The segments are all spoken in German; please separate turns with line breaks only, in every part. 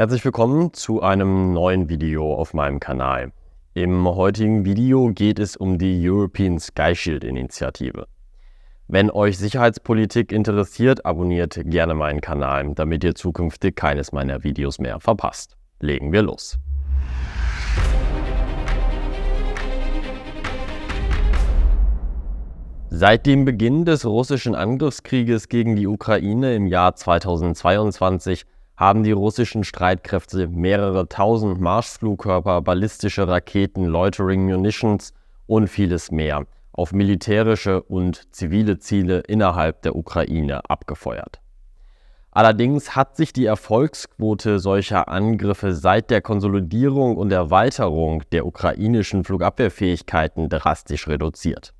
Herzlich willkommen zu einem neuen Video auf meinem Kanal. Im heutigen Video geht es um die European Sky Shield Initiative. Wenn euch Sicherheitspolitik interessiert, abonniert gerne meinen Kanal, damit ihr zukünftig keines meiner Videos mehr verpasst. Legen wir los. Seit dem Beginn des russischen Angriffskrieges gegen die Ukraine im Jahr 2022 haben die russischen Streitkräfte mehrere tausend Marschflugkörper, ballistische Raketen, Loitering Munitions und vieles mehr auf militärische und zivile Ziele innerhalb der Ukraine abgefeuert. Allerdings hat sich die Erfolgsquote solcher Angriffe seit der Konsolidierung und Erweiterung der ukrainischen Flugabwehrfähigkeiten drastisch reduziert.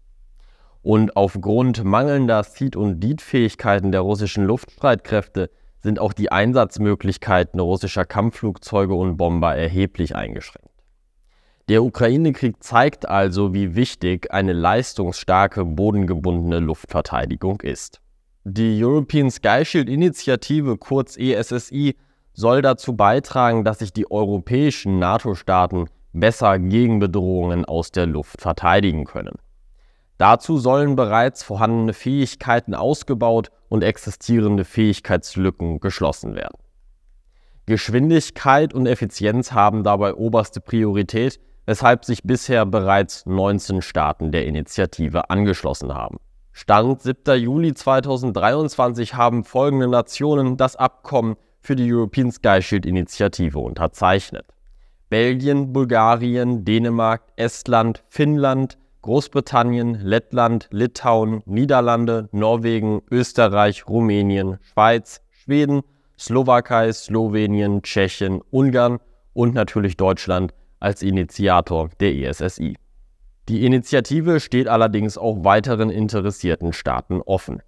Und aufgrund mangelnder Seed- und Lead-Fähigkeiten der russischen Luftstreitkräfte sind auch die Einsatzmöglichkeiten russischer Kampfflugzeuge und Bomber erheblich eingeschränkt. Der Ukraine-Krieg zeigt also, wie wichtig eine leistungsstarke bodengebundene Luftverteidigung ist. Die European Sky Shield Initiative, kurz ESSI, soll dazu beitragen, dass sich die europäischen NATO-Staaten besser gegen Bedrohungen aus der Luft verteidigen können. Dazu sollen bereits vorhandene Fähigkeiten ausgebaut und existierende Fähigkeitslücken geschlossen werden. Geschwindigkeit und Effizienz haben dabei oberste Priorität, weshalb sich bisher bereits 19 Staaten der Initiative angeschlossen haben. Stand 7. Juli 2023 haben folgende Nationen das Abkommen für die European Sky Shield Initiative unterzeichnet. Belgien, Bulgarien, Dänemark, Estland, Finnland, Großbritannien, Lettland, Litauen, Niederlande, Norwegen, Österreich, Rumänien, Schweiz, Schweden, Slowakei, Slowenien, Tschechien, Ungarn und natürlich Deutschland als Initiator der ESSI. Die Initiative steht allerdings auch weiteren interessierten Staaten offen.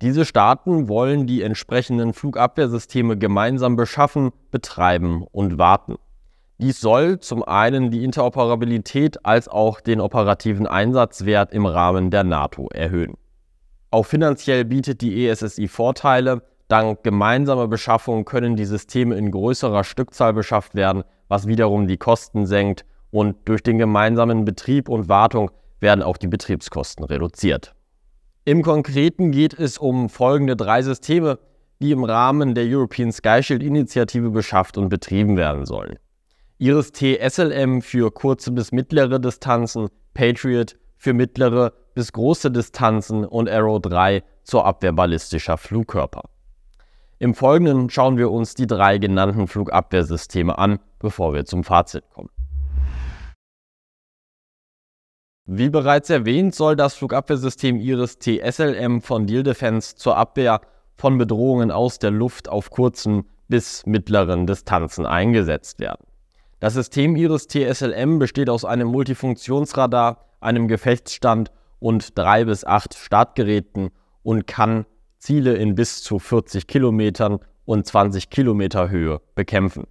Diese Staaten wollen die entsprechenden Flugabwehrsysteme gemeinsam beschaffen, betreiben und warten. Dies soll zum einen die Interoperabilität als auch den operativen Einsatzwert im Rahmen der NATO erhöhen. Auch finanziell bietet die ESSI Vorteile. Dank gemeinsamer Beschaffung können die Systeme in größerer Stückzahl beschafft werden, was wiederum die Kosten senkt und durch den gemeinsamen Betrieb und Wartung werden auch die Betriebskosten reduziert. Im Konkreten geht es um folgende drei Systeme, die im Rahmen der European Sky Shield Initiative beschafft und betrieben werden sollen. Iris T SLM für kurze bis mittlere Distanzen, Patriot für mittlere bis große Distanzen und Arrow 3 zur Abwehr ballistischer Flugkörper. Im Folgenden schauen wir uns die drei genannten Flugabwehrsysteme an, bevor wir zum Fazit kommen. Wie bereits erwähnt, soll das Flugabwehrsystem Iris-T SLM von Deal Defense zur Abwehr von Bedrohungen aus der Luft auf kurzen bis mittleren Distanzen eingesetzt werden. Das System Iris TSLM besteht aus einem Multifunktionsradar, einem Gefechtsstand und drei bis acht Startgeräten und kann Ziele in bis zu 40 Kilometern und 20 Kilometer Höhe bekämpfen.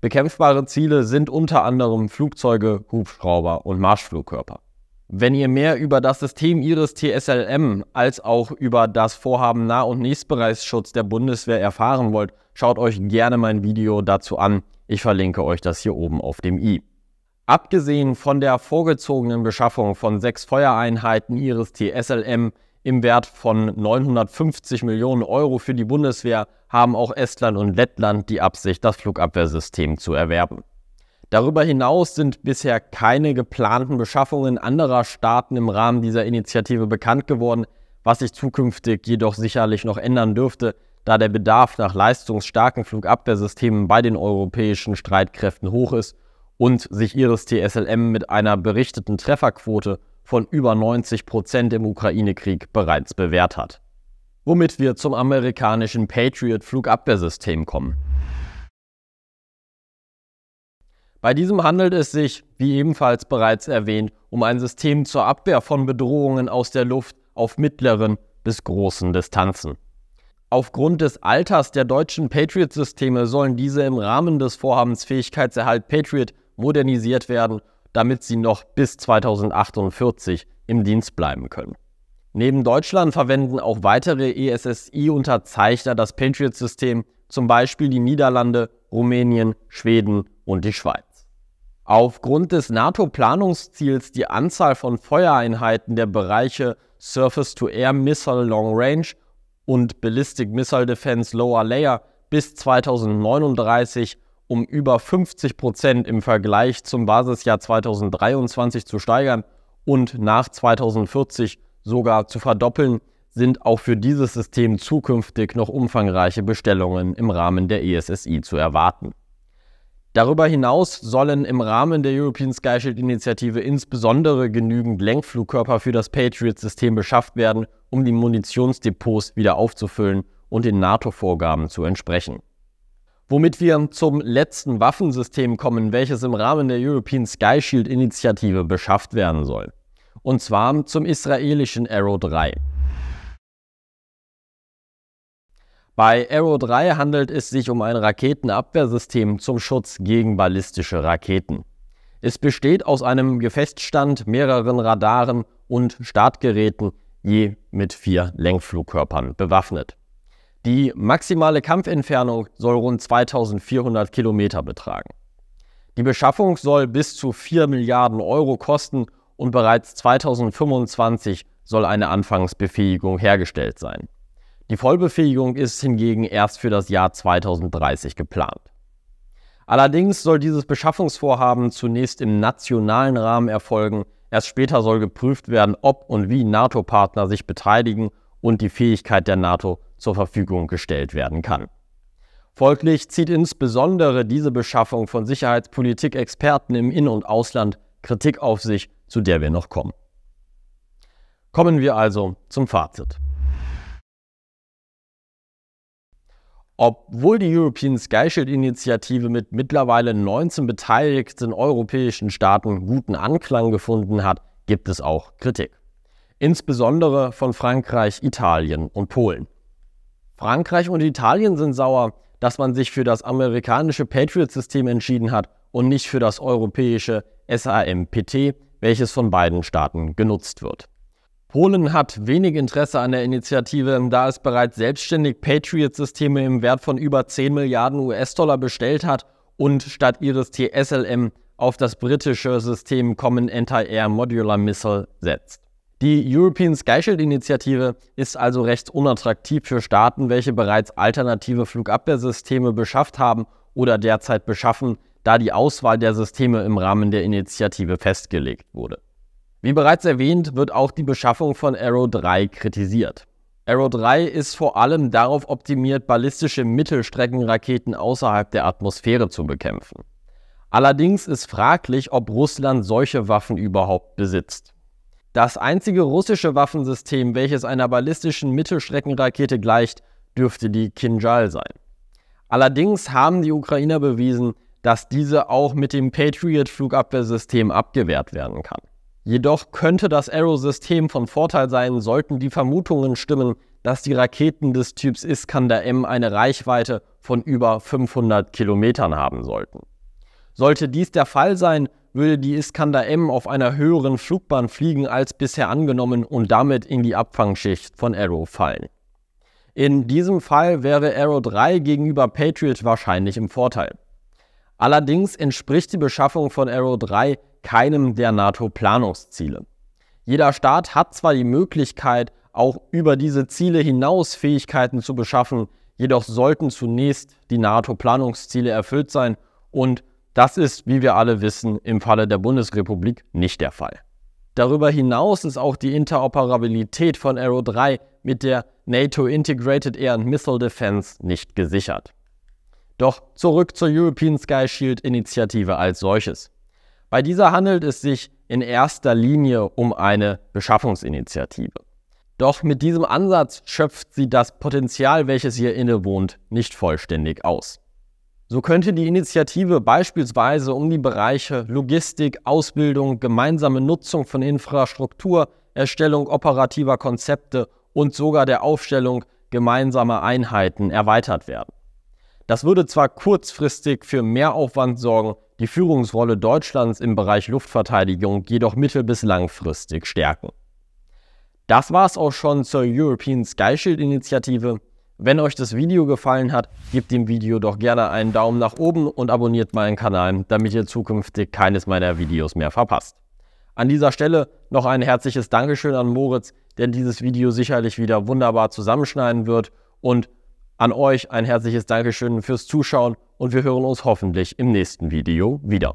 Bekämpfbare Ziele sind unter anderem Flugzeuge, Hubschrauber und Marschflugkörper. Wenn ihr mehr über das System Iris TSLM als auch über das Vorhaben Nah- und Nächstbereichsschutz der Bundeswehr erfahren wollt, schaut euch gerne mein Video dazu an. Ich verlinke euch das hier oben auf dem i. Abgesehen von der vorgezogenen Beschaffung von sechs Feuereinheiten ihres TSLM im Wert von 950 Millionen Euro für die Bundeswehr haben auch Estland und Lettland die Absicht, das Flugabwehrsystem zu erwerben. Darüber hinaus sind bisher keine geplanten Beschaffungen anderer Staaten im Rahmen dieser Initiative bekannt geworden, was sich zukünftig jedoch sicherlich noch ändern dürfte, da der Bedarf nach leistungsstarken Flugabwehrsystemen bei den europäischen Streitkräften hoch ist und sich ihres TSLM mit einer berichteten Trefferquote von über 90 Prozent im Ukraine-Krieg bereits bewährt hat. Womit wir zum amerikanischen Patriot-Flugabwehrsystem kommen. Bei diesem handelt es sich, wie ebenfalls bereits erwähnt, um ein System zur Abwehr von Bedrohungen aus der Luft auf mittleren bis großen Distanzen. Aufgrund des Alters der deutschen Patriot-Systeme sollen diese im Rahmen des Vorhabens Fähigkeitserhalt Patriot modernisiert werden, damit sie noch bis 2048 im Dienst bleiben können. Neben Deutschland verwenden auch weitere ESSI-Unterzeichner das Patriot-System, zum Beispiel die Niederlande, Rumänien, Schweden und die Schweiz. Aufgrund des NATO-Planungsziels, die Anzahl von Feuereinheiten der Bereiche Surface-to-Air Missile Long Range und Ballistic Missile Defense Lower Layer bis 2039 um über 50 Prozent im Vergleich zum Basisjahr 2023 zu steigern und nach 2040 sogar zu verdoppeln, sind auch für dieses System zukünftig noch umfangreiche Bestellungen im Rahmen der ESSI zu erwarten. Darüber hinaus sollen im Rahmen der European Sky Shield Initiative insbesondere genügend Lenkflugkörper für das Patriot-System beschafft werden, um die Munitionsdepots wieder aufzufüllen und den NATO-Vorgaben zu entsprechen. Womit wir zum letzten Waffensystem kommen, welches im Rahmen der European Sky Shield Initiative beschafft werden soll. Und zwar zum israelischen Arrow 3. Bei Aero 3 handelt es sich um ein Raketenabwehrsystem zum Schutz gegen ballistische Raketen. Es besteht aus einem Gefeststand, mehreren Radaren und Startgeräten, je mit vier Lenkflugkörpern bewaffnet. Die maximale Kampfentfernung soll rund 2400 Kilometer betragen. Die Beschaffung soll bis zu 4 Milliarden Euro kosten und bereits 2025 soll eine Anfangsbefähigung hergestellt sein. Die Vollbefähigung ist hingegen erst für das Jahr 2030 geplant. Allerdings soll dieses Beschaffungsvorhaben zunächst im nationalen Rahmen erfolgen. Erst später soll geprüft werden, ob und wie NATO-Partner sich beteiligen und die Fähigkeit der NATO zur Verfügung gestellt werden kann. Folglich zieht insbesondere diese Beschaffung von Sicherheitspolitik-Experten im In- und Ausland Kritik auf sich, zu der wir noch kommen. Kommen wir also zum Fazit. Obwohl die European Sky Shield Initiative mit mittlerweile 19 beteiligten europäischen Staaten guten Anklang gefunden hat, gibt es auch Kritik. Insbesondere von Frankreich, Italien und Polen. Frankreich und Italien sind sauer, dass man sich für das amerikanische Patriot-System entschieden hat und nicht für das europäische SAMPT, welches von beiden Staaten genutzt wird. Polen hat wenig Interesse an der Initiative, da es bereits selbstständig Patriot-Systeme im Wert von über 10 Milliarden US-Dollar bestellt hat und statt ihres TSLM auf das britische System Common Anti-Air Modular Missile setzt. Die European Sky Shield Initiative ist also recht unattraktiv für Staaten, welche bereits alternative Flugabwehrsysteme beschafft haben oder derzeit beschaffen, da die Auswahl der Systeme im Rahmen der Initiative festgelegt wurde. Wie bereits erwähnt, wird auch die Beschaffung von Arrow 3 kritisiert. Arrow 3 ist vor allem darauf optimiert, ballistische Mittelstreckenraketen außerhalb der Atmosphäre zu bekämpfen. Allerdings ist fraglich, ob Russland solche Waffen überhaupt besitzt. Das einzige russische Waffensystem, welches einer ballistischen Mittelstreckenrakete gleicht, dürfte die Kinjal sein. Allerdings haben die Ukrainer bewiesen, dass diese auch mit dem Patriot-Flugabwehrsystem abgewehrt werden kann. Jedoch könnte das Arrow-System von Vorteil sein, sollten die Vermutungen stimmen, dass die Raketen des Typs Iskander M eine Reichweite von über 500 Kilometern haben sollten. Sollte dies der Fall sein, würde die Iskander M auf einer höheren Flugbahn fliegen als bisher angenommen und damit in die Abfangschicht von Arrow fallen. In diesem Fall wäre Arrow 3 gegenüber Patriot wahrscheinlich im Vorteil. Allerdings entspricht die Beschaffung von Arrow 3 keinem der NATO-Planungsziele. Jeder Staat hat zwar die Möglichkeit, auch über diese Ziele hinaus Fähigkeiten zu beschaffen, jedoch sollten zunächst die NATO-Planungsziele erfüllt sein und das ist, wie wir alle wissen, im Falle der Bundesrepublik nicht der Fall. Darüber hinaus ist auch die Interoperabilität von Aero 3 mit der NATO Integrated Air and Missile Defense nicht gesichert. Doch zurück zur European Sky Shield Initiative als solches. Bei dieser handelt es sich in erster Linie um eine Beschaffungsinitiative. Doch mit diesem Ansatz schöpft sie das Potenzial, welches ihr innewohnt, nicht vollständig aus. So könnte die Initiative beispielsweise um die Bereiche Logistik, Ausbildung, gemeinsame Nutzung von Infrastruktur, Erstellung operativer Konzepte und sogar der Aufstellung gemeinsamer Einheiten erweitert werden. Das würde zwar kurzfristig für Mehraufwand sorgen, die Führungsrolle Deutschlands im Bereich Luftverteidigung jedoch mittel- bis langfristig stärken. Das war's auch schon zur European Sky Shield Initiative. Wenn euch das Video gefallen hat, gebt dem Video doch gerne einen Daumen nach oben und abonniert meinen Kanal, damit ihr zukünftig keines meiner Videos mehr verpasst. An dieser Stelle noch ein herzliches Dankeschön an Moritz, der dieses Video sicherlich wieder wunderbar zusammenschneiden wird und an euch ein herzliches Dankeschön fürs Zuschauen und wir hören uns hoffentlich im nächsten Video wieder.